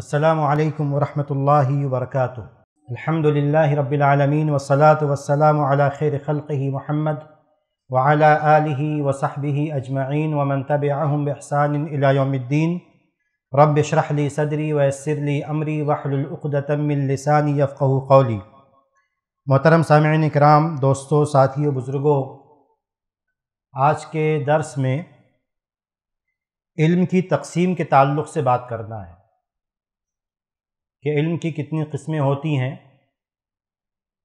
असलकम वरहि वरक अलहमदिल्ला रबालमीन वसलात वसलाम खैर खल़ी महमद वाली आलि वसहबी अजमैन वमन रब शरहली सदरी वसरली अमरी वहलुलतमिलसानी यफ़्क़ कौली मोहतरम सामीन कराम दोस्तों साथियों बुज़ुर्गों आज के दर्स में इल्म की तकसीम के ताल्लुक़ से बात करना है कि इल्म की कितनी किस्में होती हैं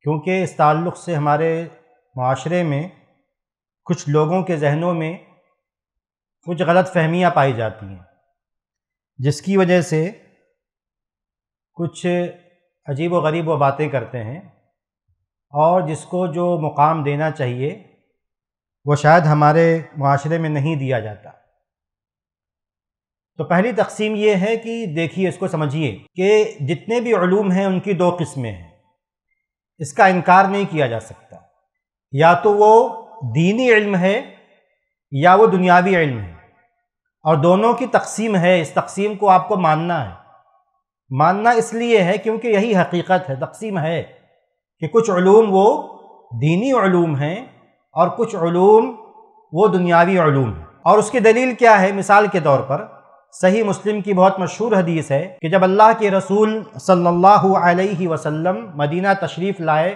क्योंकि इस ताल्लुक़ से हमारे माशरे में कुछ लोगों के जहनों में कुछ गलत फहमियाँ पाई जाती हैं जिसकी वजह से कुछ अजीब व गरीब व बातें करते हैं और जिसको जो मुकाम देना चाहिए वो शायद हमारे माशरे में नहीं दिया जाता तो पहली तकसीम ये है कि देखिए इसको समझिए कि जितने भी ूम हैं उनकी दो किस्में हैं इसका इनकार नहीं किया जा सकता या तो वो दीनी इल्म है या वो दुनियावी इल्म है और दोनों की तकसीम है इस तकसीम को आपको मानना है मानना इसलिए है क्योंकि यही हकीकत है तकसीम है कि कुछ ूम वो दीनी ूम हैं और कुछ ूम वो दुनियावी ूम है और उसकी दलील क्या है मिसाल के तौर पर सही मुस्लिम की बहुत मशहूर हदीस है कि जब अल्लाह के रसूल सल्लल्लाहु अलैहि वसल्लम मदीना तशरीफ़ लाए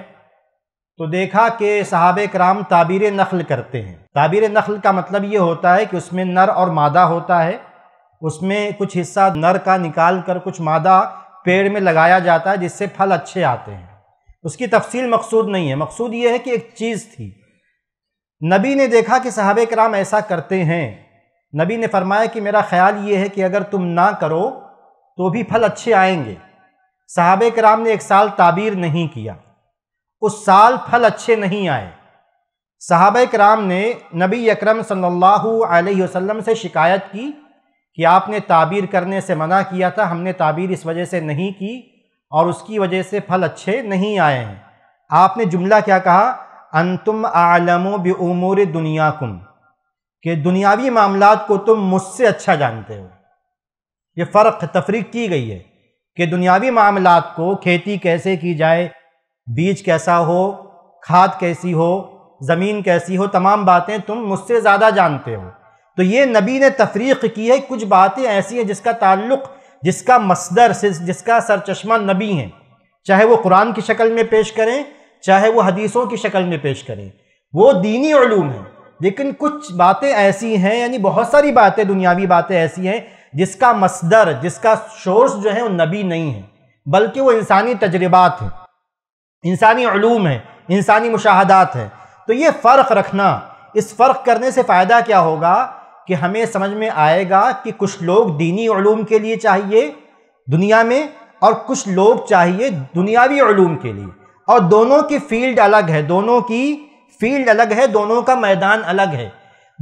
तो देखा कि सहाब कराम ताबीर नखल करते हैं ताबीर नखल का मतलब ये होता है कि उसमें नर और मादा होता है उसमें कुछ हिस्सा नर का निकाल कर कुछ मादा पेड़ में लगाया जाता है जिससे फल अच्छे आते हैं उसकी तफसील मकसूद नहीं है मकसूद ये है कि एक चीज़ थी नबी ने देखा कि सहाब कराम ऐसा करते हैं नबी ने फरमाया कि मेरा ख्याल ये है कि अगर तुम ना करो तो भी फल अच्छे आएंगे साहब कराम ने एक साल ताबीर नहीं किया उस साल फल अच्छे नहीं आए साहब कराम ने नबी अक्रम सम से शिकायत की कि आपने ताबीर करने से मना किया था हमने ताबीर इस वजह से नहीं की और उसकी वजह से फल अच्छे नहीं आए हैं आपने जुमला क्या कहा तुम आलमो बमूर दुनिया कुम कि दुनियावी मामला को तुम मुझसे अच्छा जानते हो ये फ़र्क तफरीक की गई है कि दुनियावी मामला को खेती कैसे की जाए बीज कैसा हो खाद कैसी हो ज़मीन कैसी हो तमाम बातें तुम मुझसे ज़्यादा जानते हो तो ये नबी ने तफरीक की है कुछ बातें ऐसी हैं जिसका ताल्लुक़ जिसका मसदर से जिसका सरचश्मा नबी हैं चाहे वो कुरान की शक्ल में पेश करें चाहे वो हदीसों की शक्ल में पेश करें वो दीनी ूम है लेकिन कुछ बातें ऐसी हैं यानी बहुत सारी बातें दुनियावी बातें ऐसी हैं जिसका मसदर जिसका सोर्स जो है वो नबी नहीं है बल्कि वो इंसानी तजर्बात हैं इंसानी ूम है इंसानी मुशाहदात हैं तो ये फ़र्क रखना इस फ़र्क करने से फ़ायदा क्या होगा कि हमें समझ में आएगा कि कुछ लोग दीनी ूम के लिए चाहिए दुनिया में और कुछ लोग चाहिए दुनियावी ूम के लिए और दोनों की फ़ील्ड अलग है दोनों की फील्ड अलग है दोनों का मैदान अलग है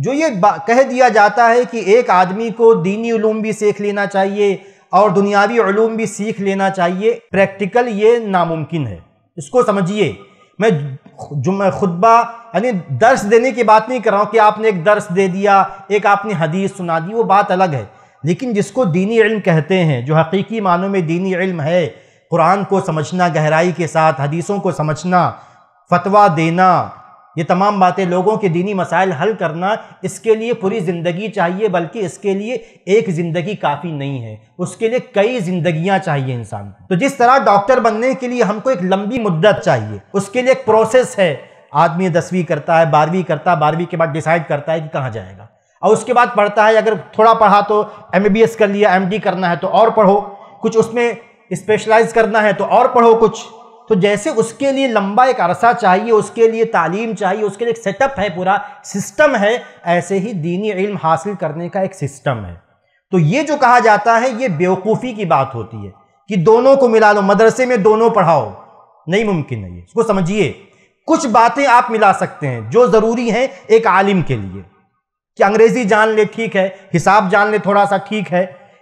जो ये कह दिया जाता है कि एक आदमी को दीनी ूम भी सीख लेना चाहिए और दुनियावी ूम भी सीख लेना चाहिए प्रैक्टिकल ये नामुमकिन है इसको समझिए मैं जुम्मे खुतबा यानी दर्श देने की बात नहीं कर रहा हूँ कि आपने एक दर्श दे दिया एक आपने हदीस सुना दी वो बात अलग है लेकिन जिसको दीनी इल्म कहते हैं जो हकीकी मानों में दीनी इल्म है कुरान को समझना गहराई के साथ हदीसों को समझना फतवा देना ये तमाम बातें लोगों के दीनी मसाइल हल करना इसके लिए पूरी ज़िंदगी चाहिए बल्कि इसके लिए एक ज़िंदगी काफ़ी नहीं है उसके लिए कई जिंदगियां चाहिए इंसान तो जिस तरह डॉक्टर बनने के लिए हमको एक लंबी मुद्दत चाहिए उसके लिए एक प्रोसेस है आदमी दसवीं करता है बारहवीं करता है बारहवीं के बाद डिसाइड करता है कि कहाँ जाएगा और उसके बाद पढ़ता है अगर थोड़ा पढ़ा तो एम कर लिया एम करना है तो और पढ़ो कुछ उसमें स्पेशलाइज करना है तो और पढ़ो कुछ तो जैसे उसके लिए लंबा एक अरसा चाहिए उसके लिए तालीम चाहिए उसके लिए एक सेटअप है पूरा सिस्टम है ऐसे ही दीनी इल्म हासिल करने का एक सिस्टम है तो ये जो कहा जाता है ये बेवकूफ़ी की बात होती है कि दोनों को मिला लो मदरसे में दोनों पढ़ाओ नहीं मुमकिन है इसको समझिए कुछ बातें आप मिला सकते हैं जो ज़रूरी हैं एक आलिम के लिए कि अंग्रेज़ी जान ले ठीक है हिसाब जान ले थोड़ा सा ठीक है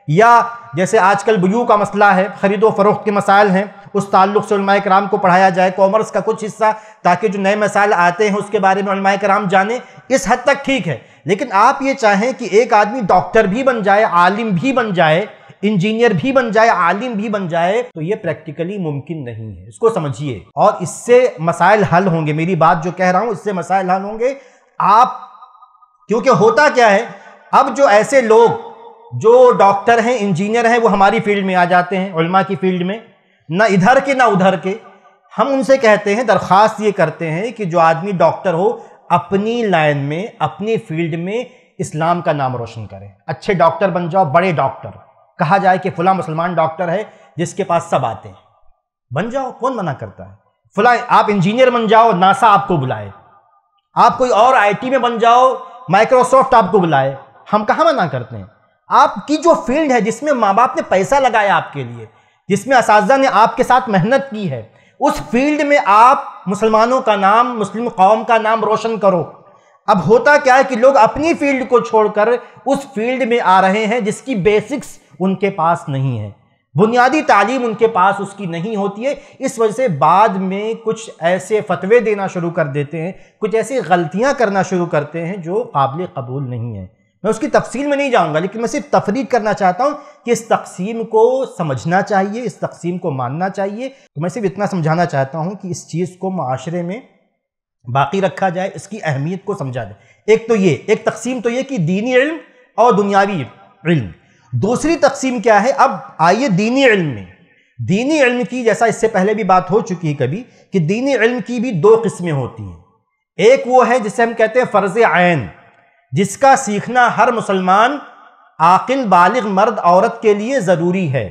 या जैसे आजकल बयू का मसला है ख़रीदो फरोख्त के मसाइल हैं उस ताल्लुक से कराम को पढ़ाया जाए कॉमर्स का कुछ हिस्सा ताकि जो नए मसाइल आते हैं उसके बारे में कराम जाने इस हद तक ठीक है लेकिन आप ये चाहें कि एक आदमी डॉक्टर भी बन जाए आलिम भी बन जाए इंजीनियर भी बन जाए आलिम भी बन जाए तो ये प्रैक्टिकली मुमकिन नहीं है इसको समझिए और इससे मसाइल हल होंगे मेरी बात जो कह रहा हूँ इससे मसाइल हल होंगे आप क्योंकि होता क्या है अब जो ऐसे लोग जो डॉक्टर हैं इंजीनियर हैं वो हमारी फील्ड में आ जाते हैं उलमा की फील्ड में ना इधर के ना उधर के हम उनसे कहते हैं दरख्वास्त ये करते हैं कि जो आदमी डॉक्टर हो अपनी लाइन में अपनी फील्ड में इस्लाम का नाम रोशन करें अच्छे डॉक्टर बन जाओ बड़े डॉक्टर कहा जाए कि फ़ुला मुसलमान डॉक्टर है जिसके पास सब आते हैं बन जाओ कौन मना करता है फुला आप इंजीनियर बन जाओ नासा आपको बुलाए आप कोई और आईटी में बन जाओ माइक्रोसॉफ्ट आपको बुलाए हम कहाँ मना करते हैं आपकी जो फील्ड है जिसमें माँ बाप ने पैसा लगाया आपके लिए जिसमें इस ने आपके साथ मेहनत की है उस फील्ड में आप मुसलमानों का नाम मुस्लिम कौम का नाम रोशन करो अब होता क्या है कि लोग अपनी फील्ड को छोड़कर उस फील्ड में आ रहे हैं जिसकी बेसिक्स उनके पास नहीं है बुनियादी तालीम उनके पास उसकी नहीं होती है इस वजह से बाद में कुछ ऐसे फतवे देना शुरू कर देते हैं कुछ ऐसी गलतियां करना शुरू करते हैं जो काबिल कबूल नहीं है मैं उसकी तफसील में नहीं जाऊँगा लेकिन मैं सिर्फ तफरीक करना चाहता हूँ कि इस तकसीम को समझना चाहिए इस तकसीम को मानना चाहिए तो मैं सिर्फ इतना समझाना चाहता हूँ कि इस चीज़ को माशरे में बाकी रखा जाए इसकी अहमियत को समझा जाए एक तो ये एक तकसीम तो ये कि दीनी इल्म और दुनियावी इल्म दूसरी तकसीम क्या है अब आइए दीनी इल्म में दीनी इल्म की जैसा इससे पहले भी बात हो चुकी है कभी कि दीनी इल्म की भी दो किस्में होती हैं एक वो है जिसे हम कहते हैं फ़र्ज़ आयन जिसका सीखना हर मुसलमान आकिल बालिग मर्द औरत के लिए ज़रूरी है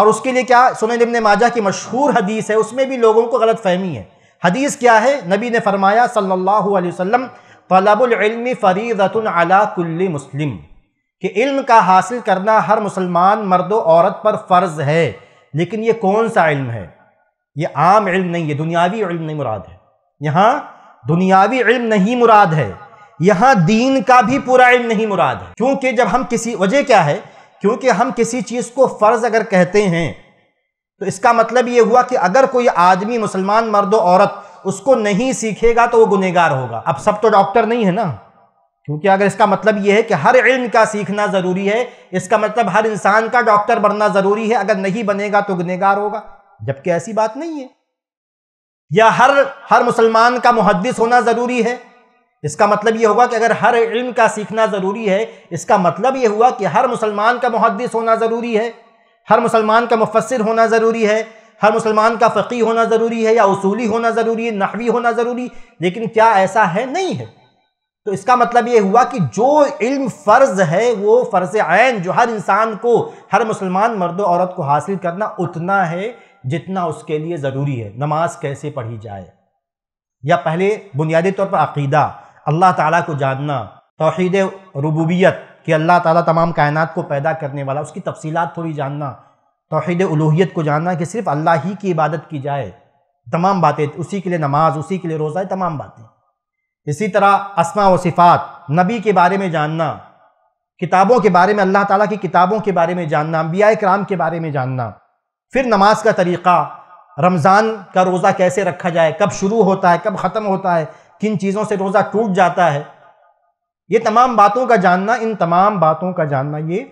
और उसके लिए क्या सुने इबन माजा की मशहूर हदीस है उसमें भी लोगों को गलत फहमी है हदीस क्या है नबी ने फरमाया सल्लल्लाहु अलैहि वसल्लम तलबुल्मी अला कुल्ली मुस्लिम कि इल्म का हासिल करना हर मुसलमान मर्द औरत पर फ़र्ज़ है लेकिन ये कौन सा इल्म है ये आम इल्म नहीं है दुनियावी इल्म नहीं मुराद है यहाँ दुनियावी इल्म नहीं मुराद है यहां दीन का भी पूरा इल्म नहीं मुराद है क्योंकि जब हम किसी वजह क्या है क्योंकि हम किसी चीज को फर्ज अगर कहते हैं तो इसका मतलब यह हुआ कि अगर कोई आदमी मुसलमान मर्द औरत उसको नहीं सीखेगा तो वो गुनेगार होगा अब सब तो डॉक्टर नहीं है ना क्योंकि अगर इसका मतलब यह है कि हर इल्म का सीखना ज़रूरी है इसका मतलब हर इंसान का डॉक्टर बनना ज़रूरी है अगर नहीं बनेगा तो गुनेगार होगा जबकि ऐसी बात नहीं है या हर हर मुसलमान का मुहदस होना ज़रूरी है इसका मतलब ये होगा कि अगर हर इल्म का सीखना ज़रूरी है इसका मतलब ये हुआ कि हर मुसलमान का मुहदस होना ज़रूरी है हर मुसलमान का मुफसर होना ज़रूरी है हर मुसलमान का फ़कीह होना ज़रूरी है या उसूली होना ज़रूरी है नहवी होना ज़रूरी लेकिन क्या ऐसा है नहीं है तो इसका मतलब ये हुआ कि जो इल्म फ़र्ज़ है वो फ़र्ज़ आन जो हर इंसान को हर मुसलमान मर्द औरत को हासिल करना उतना है जितना उसके लिए ज़रूरी है नमाज कैसे पढ़ी जाए या पहले बुनियादी तौर पर अकीदा अल्लाह ताला को जानना तोहद रबूबियत कि अल्लाह ताला तमाम कायनात को पैदा करने वाला उसकी तफसीत थोड़ी जानना तोहद उलूहियत को जानना कि सिर्फ अल्लाह ही की इबादत की जाए तमाम बातें उसी के लिए नमाज उसी के लिए रोज़ा तमाम बातें इसी तरह असमा व सिफ़ात नबी के बारे में जानना किताबों के बारे में अल्लाह ताला की किताबों के बारे में जानना अम्बिया कराम के बारे में जानना फिर नमाज का तरीक़ा रमज़ान का रोज़ा कैसे रखा जाए कब शुरू होता है कब ख़त्म होता है किन चीज़ों से रोज़ा टूट जाता है ये तमाम बातों का जानना इन तमाम बातों का जानना ये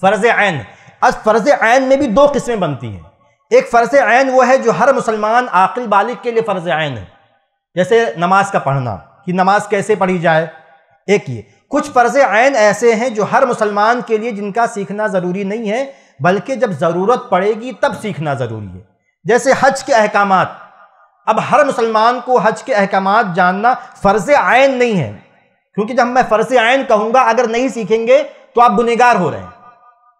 फ़र्ज़ आन अब फ़र्ज़ आन में भी दो किस्में बनती हैं एक फ़र्ज़ आन वो है जो हर मुसलमान आकिल बालिक के लिए फ़र्ज़ आन है जैसे नमाज का पढ़ना कि नमाज कैसे पढ़ी जाए एक ये कुछ फ़र्ज़ आन ऐसे हैं जो हर मुसलमान के लिए जिनका सीखना ज़रूरी नहीं है बल्कि जब ज़रूरत पड़ेगी तब सीखना ज़रूरी है जैसे हज के अहकाम अब हर मुसलमान को हज के अहकाम जानना फ़र्ज़ आयन नहीं है क्योंकि जब मैं फ़र्ज़ आयन कहूँगा अगर नहीं सीखेंगे तो आप गुनेगार हो रहे हैं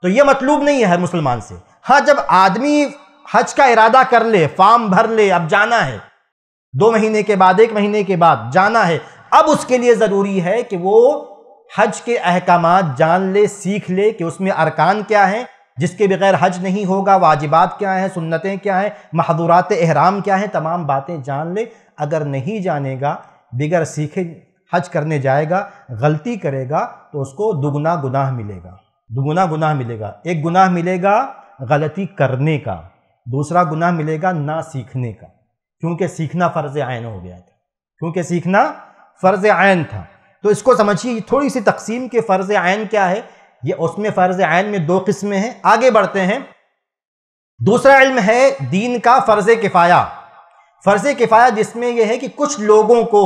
तो ये मतलूब नहीं है हर मुसलमान से हाँ जब आदमी हज का इरादा कर ले फॉर्म भर ले अब जाना है दो महीने के बाद एक महीने के बाद जाना है अब उसके लिए ज़रूरी है कि वो हज के अहकाम जान ले सीख ले कि उसमें अरकान क्या हैं जिसके बगैर हज नहीं होगा वाजिबात क्या हैं सुन्नतें क्या हैं महदूरात एहराम क्या हैं तमाम बातें जान ले अगर नहीं जानेगा बिगर सीखे हज करने जाएगा गलती करेगा तो उसको दुगुना गुनाह मिलेगा दुगुना गुनाह मिलेगा एक गुनाह मिलेगा गलती करने का दूसरा गुनाह मिलेगा ना सीखने का क्योंकि सीखना फ़र्ज़ आयन हो गया था क्योंकि सीखना फ़र्ज़ आयन था तो इसको समझिए थोड़ी सी तकसीम के फ़र्ज़ आयन क्या है ये उसमें फ़र्ज आयन में दो किस्में हैं आगे बढ़ते हैं दूसरा इल्म है दीन का फ़र्ज़ किफ़ाया फ़र्ज़ किफ़ाया जिसमें यह है कि कुछ लोगों को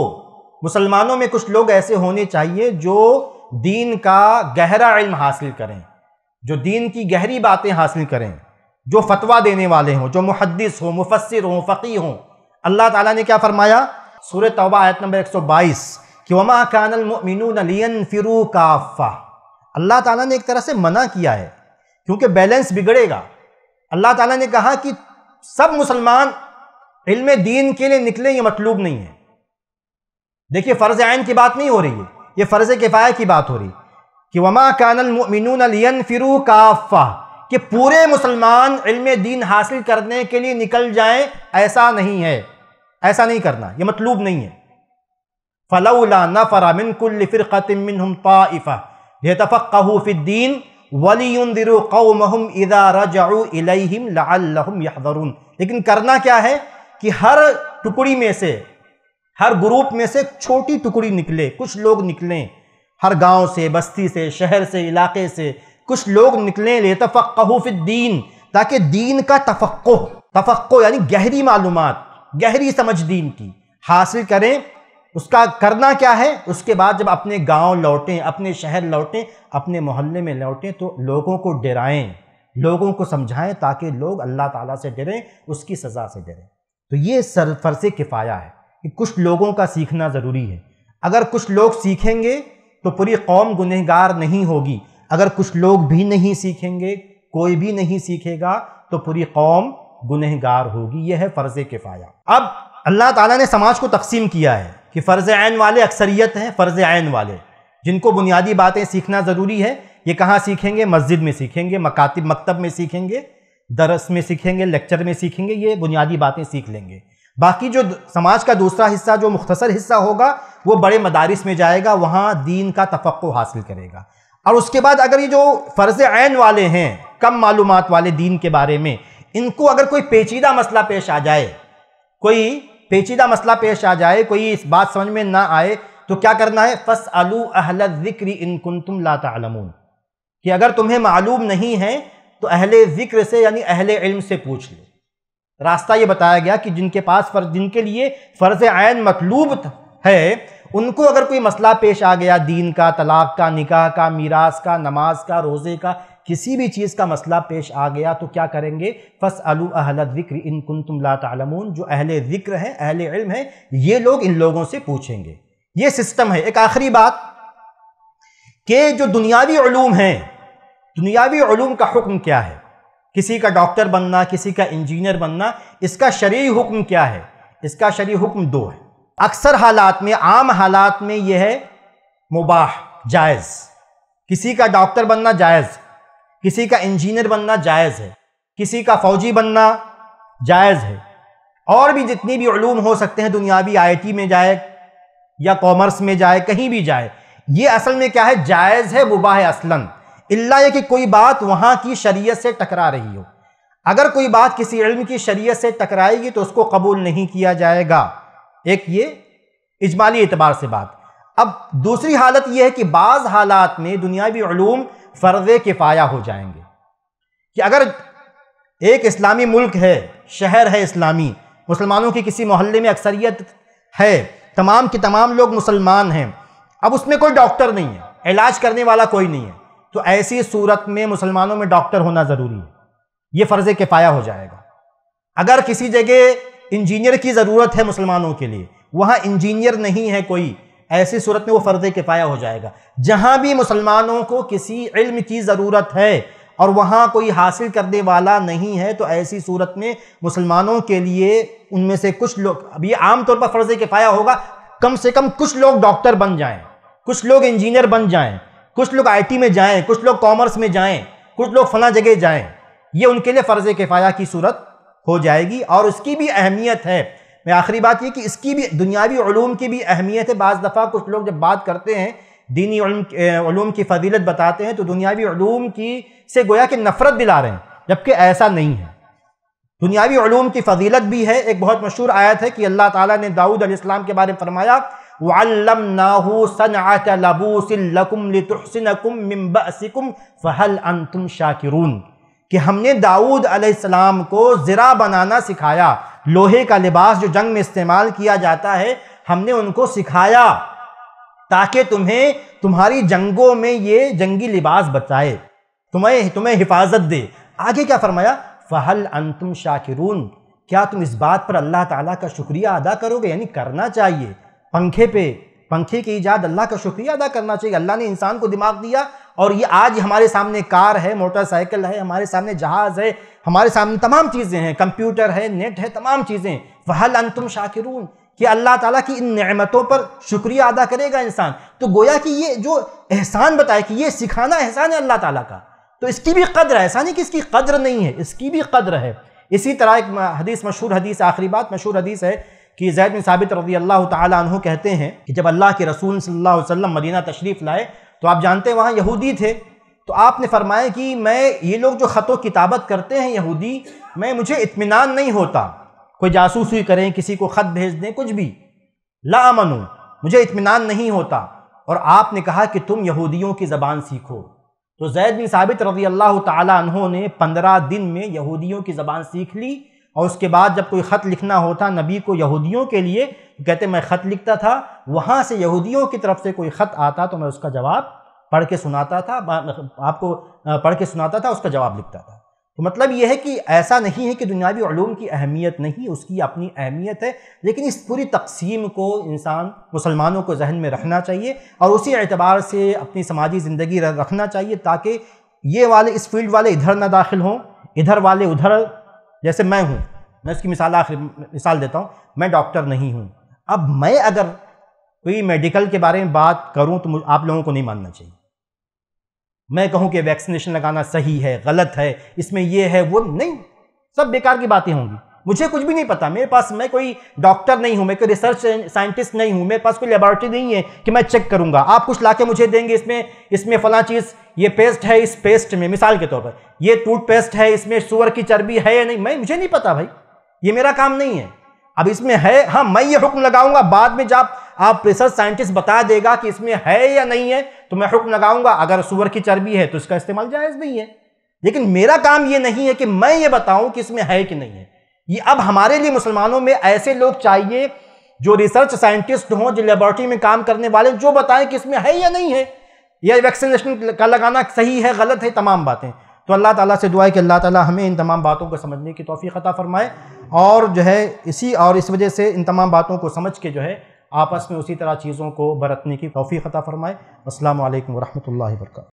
मुसलमानों में कुछ लोग ऐसे होने चाहिए जो दीन का गहरा इल्म हासिल करें जो दीन की गहरी बातें हासिल करें जो फतवा देने वाले हों जो मुहदस हों मुफसर हों फ़ी हों अल्लाह ताला ने क्या फरमाया सूर तौबा आयत नंबर 122 कि वमा कानल फिरू काफ़ा अल्लाह ताला ने एक तरह से मना किया है क्योंकि बैलेंस बिगड़ेगा अल्लाह ताला ने कहा कि सब मुसलमान इल्म दीन के लिए निकले ये मतलूब नहीं है देखिए फ़र्ज़ आन की बात नहीं हो रही है ये फ़र्ज़ किफ़ाया की बात हो रही कि वमा कानमिन फिर काफ़ा कि पूरे मुसलमान इल्म दीन हासिल करने के लिए निकल जाएं ऐसा नहीं है ऐसा नहीं करना ये मतलूब नहीं है फ़लाउला नफ़रा मिन फिर फ़िरक़िन हम ताइफ़ा लेतफ़क़ीन वलीदिरुम इदा रजाउम लाहदरून लेकिन करना क्या है कि हर टुकड़ी में से हर ग्रुप में से छोटी टुकड़ी निकले कुछ लोग निकलें हर गांव से बस्ती से शहर से इलाके से कुछ लोग निकलें लेतफ़क़ीन ताकि दीन का तफक् तफक् यानी गहरी मालूम गहरी समझ दीन की हासिल करें उसका करना क्या है उसके बाद जब अपने गांव लौटें अपने शहर लौटें अपने मोहल्ले में लौटें तो लोगों को डराएं लोगों को समझाएं ताकि लोग अल्लाह ताला से डरें उसकी सज़ा से डरें तो ये सर फर्ज किफ़ाया है कि कुछ लोगों का सीखना ज़रूरी है अगर कुछ लोग सीखेंगे तो पूरी कौम गुनहगार नहीं होगी अगर कुछ लोग भी नहीं सीखेंगे कोई भी नहीं सीखेगा तो पूरी कौम गुनहगार होगी यह है फ़र्ज़ किफ़ाया अब अल्लाह ताला ने समाज को तकसीम किया है कि फ़र्ज़ आयन वाले अक्सरियत हैं फ़र्ज़ आयन वाले जिनको बुनियादी बातें सीखना ज़रूरी है ये कहाँ सीखेंगे मस्जिद में सीखेंगे मकातब मकतब में सीखेंगे दरस में सीखेंगे लेक्चर में सीखेंगे ये बुनियादी बातें सीख लेंगे बाकी जो समाज का दूसरा हिस्सा जो मुख्तसर हिस्सा होगा वो बड़े मदारस में जाएगा वहाँ दीन का तफक् हासिल करेगा और उसके बाद अगर ये जो फ़र्ज़ आयन वाले हैं कम मालूम वाले दीन के बारे में इनको अगर कोई पेचीदा मसला पेश आ जाए कोई पेचीदा मसला पेश आ जाए कोई इस बात समझ में ना आए तो क्या करना है फस अलू अहल ज़िक्र इनकुन तुम लातालमून कि अगर तुम्हें मालूम नहीं है तो अहल ज़िक्र से यानी अहल इल्म से पूछ लो रास्ता ये बताया गया कि जिनके पास फर्ज जिनके लिए फ़र्ज आयन मतलूब है उनको अगर कोई मसला पेश आ गया दीन का तलाक का निकाह का मीरास का नमाज का रोज़े का किसी भी चीज़ का मसला पेश आ गया तो क्या करेंगे फस अलू अहल ज़िक्र इन कुन तुम लातमून जो अहल ज़िक्र हैं अहल इल्म हैं ये लोग इन लोगों से पूछेंगे ये सिस्टम है एक आखिरी बात के जो दुनियावी ूम हैं दुनियावी का हुक्म क्या है किसी का डॉक्टर बनना किसी का इंजीनियर बनना इसका शरी हुक्म क्या है इसका शरी हुक्म दो है अक्सर हालात में आम हालात में यह है मुबाह जायज़ किसी का डॉक्टर बनना जायज़ किसी का इंजीनियर बनना जायज़ है किसी का फौजी बनना जायज़ है और भी जितनी भी ूम हो सकते हैं दुनियावी आईटी में जाए या कॉमर्स में जाए कहीं भी जाए ये असल में क्या है जायज़ है मुबाह असलन इल्ला ये कि कोई बात वहाँ की शरीयत से टकरा रही हो अगर कोई बात किसी इल्म की शरीयत से टकराएगी तो उसको कबूल नहीं किया जाएगा एक ये इजमाली एतबार से बात अब दूसरी हालत यह है कि बाज़ हालात में दुनियावी ूम फ़र्ज किफ़ाया हो जाएंगे कि अगर एक इस्लामी मुल्क है शहर है इस्लामी मुसलमानों की किसी मोहल्ले में अक्सरियत है तमाम के तमाम लोग मुसलमान हैं अब उसमें कोई डॉक्टर नहीं है इलाज करने वाला कोई नहीं है तो ऐसी सूरत में मुसलमानों में डॉक्टर होना ज़रूरी है ये फ़र्ज़ किफ़ाया हो जाएगा अगर किसी जगह इंजीनियर की ज़रूरत है मुसलमानों के लिए वहाँ इंजीनियर नहीं है कोई ऐसी सूरत में वो फ़र्ज़ किफ़ाया हो जाएगा जहाँ भी मुसलमानों को किसी इल्म की ज़रूरत है और वहाँ कोई हासिल करने वाला नहीं है तो ऐसी सूरत में मुसलमानों के लिए उनमें से कुछ लोग अब ये तौर पर फ़र्ज़ किफ़ाया होगा कम से कम कुछ लोग डॉक्टर बन जाएँ कुछ लोग इंजीनियर बन जाएँ कुछ लोग टी में जाएँ कुछ लोग कॉमर्स में जाएँ कुछ लोग फला जगह जाएँ ये उनके लिए फ़र्ज़ किफ़ाया की सूरत हो जाएगी और उसकी भी अहमियत है मैं आखिरी बात ये कि इसकी भी दुनियावी की भी अहमियत है बज़ दफ़ा कुछ लोग जब बात करते हैं दीनी की फजीलत बताते हैं तो दुनियावी की से गोया कि नफ़रत दिला रहे हैं जबकि ऐसा नहीं है दुनियावी की फजीलत भी है एक बहुत मशहूर आयत है कि अल्लाह ताला ने दाऊद अलैहिस्सलाम के बारे में फरमाया वल्लम नाहू सनाकुम फ़हल अंतुम शाकिरून कि हमने दाऊद अलैहिस्सलाम को ज़रा बनाना सिखाया लोहे का लिबास जो जंग में इस्तेमाल किया जाता है हमने उनको सिखाया ताकि तुम्हें तुम्हारी जंगों में ये जंगी लिबास बचाए तुम्हें तुम्हें हिफाजत दे आगे क्या फरमाया फ़हल अंतुम शाकिरून क्या तुम इस बात पर अल्लाह ताला का शुक्रिया अदा करोगे यानी करना चाहिए पंखे पे पंखे की ईजाद अल्लाह का शुक्रिया अदा करना चाहिए अल्लाह ने इंसान को दिमाग दिया और ये आज हमारे सामने कार है मोटरसाइकिल है हमारे सामने जहाज़ है हमारे सामने तमाम चीज़ें हैं कंप्यूटर है नेट है तमाम चीज़ें वहल अंतुम शाकिरून कि अल्लाह ताला की इन नेमतों पर शुक्रिया अदा करेगा इंसान तो गोया कि ये जो एहसान बताए कि ये सिखाना एहसान है अल्लाह ताला का तो इसकी भी कदर है ऐसा नहीं कि इसकी कदर नहीं है इसकी भी कदर है इसी तरह एक हदीस मशहूर हदीस आखिरी बात मशहूर हदीस है कि जैद बिन साबित रजी अल्लाह तहु कहते हैं कि जब अल्लाह के रसूल सल्लल्लाहु अलैहि वसल्लम मदीना तशरीफ़ लाए तो आप जानते हैं वहाँ यहूदी थे तो आपने फरमाया कि मैं ये लोग जो ख़तो किताबत करते हैं यहूदी मैं मुझे इतमान नहीं होता कोई जासूसी करें किसी को ख़त भेज दें कुछ भी ला मनू मुझे इतमान नहीं होता और आपने कहा कि तुम यहूदियों की ज़बान सीखो तो जैद बिन साबित रजी अल्लाह तहों ने पंद्रह दिन में यहूदियों की ज़बान सीख ली और उसके बाद जब कोई ख़त लिखना होता नबी को यहूदियों के लिए कहते मैं ख़त लिखता था वहाँ से यहूदियों की तरफ से कोई ख़त आता तो मैं उसका जवाब पढ़ के सुनाता था आपको पढ़ के सुनाता था उसका जवाब लिखता था तो मतलब यह है कि ऐसा नहीं है कि दुनियावी ूम की अहमियत नहीं उसकी अपनी अहमियत है लेकिन इस पूरी तकसीम को इंसान मुसलमानों को जहन में रखना चाहिए और उसी एतबार से अपनी समाजी ज़िंदगी रखना चाहिए ताकि ये वाले इस फील्ड वाले इधर ना दाखिल हों इधर वाले उधर जैसे मैं हूँ मैं उसकी मिसाल आखिर मिसाल देता हूँ मैं डॉक्टर नहीं हूँ अब मैं अगर कोई मेडिकल के बारे में बात करूँ तो आप लोगों को नहीं मानना चाहिए मैं कहूँ कि वैक्सीनेशन लगाना सही है गलत है इसमें यह है वो नहीं सब बेकार की बातें होंगी मुझे कुछ भी नहीं पता मेरे पास मैं कोई डॉक्टर नहीं हूं मैं कोई रिसर्च साइंटिस्ट नहीं हूं मेरे पास कोई लेबोरेटरी नहीं है कि मैं चेक करूंगा आप कुछ लाके मुझे देंगे इसमें इसमें फला चीज़ ये पेस्ट है इस पेस्ट में मिसाल के तौर पर ये टूथ पेस्ट है इसमें सुअर की चर्बी है या नहीं मैं मुझे नहीं पता भाई ये मेरा काम नहीं है अब इसमें है हाँ मैं ये हुक्म लगाऊंगा बाद में जब आप रिसर्च साइंटिस्ट बता देगा कि इसमें है या नहीं है तो मैं हुक्म लगाऊंगा अगर सुअर की चर्बी है तो इसका इस्तेमाल जायज़ नहीं है लेकिन मेरा काम ये नहीं है कि मैं ये बताऊं कि इसमें है कि नहीं है ये अब हमारे लिए मुसलमानों में ऐसे लोग चाहिए जो रिसर्च साइंटिस्ट हों जो लेबॉरेटरी में काम करने वाले जो बताएं कि इसमें है या नहीं है या वैक्सीनेशन का लगाना सही है गलत है तमाम बातें तो अल्लाह ताला से दुआ है कि अल्लाह ताला हमें इन तमाम बातों को समझने की तोफ़ी अता फ़रमाए और जो है इसी और इस वजह से इन तमाम बातों को समझ के जो है आपस में उसी तरह चीज़ों को बरतने की तोफ़ी अता फ़रमाए असल वरहमल वर्का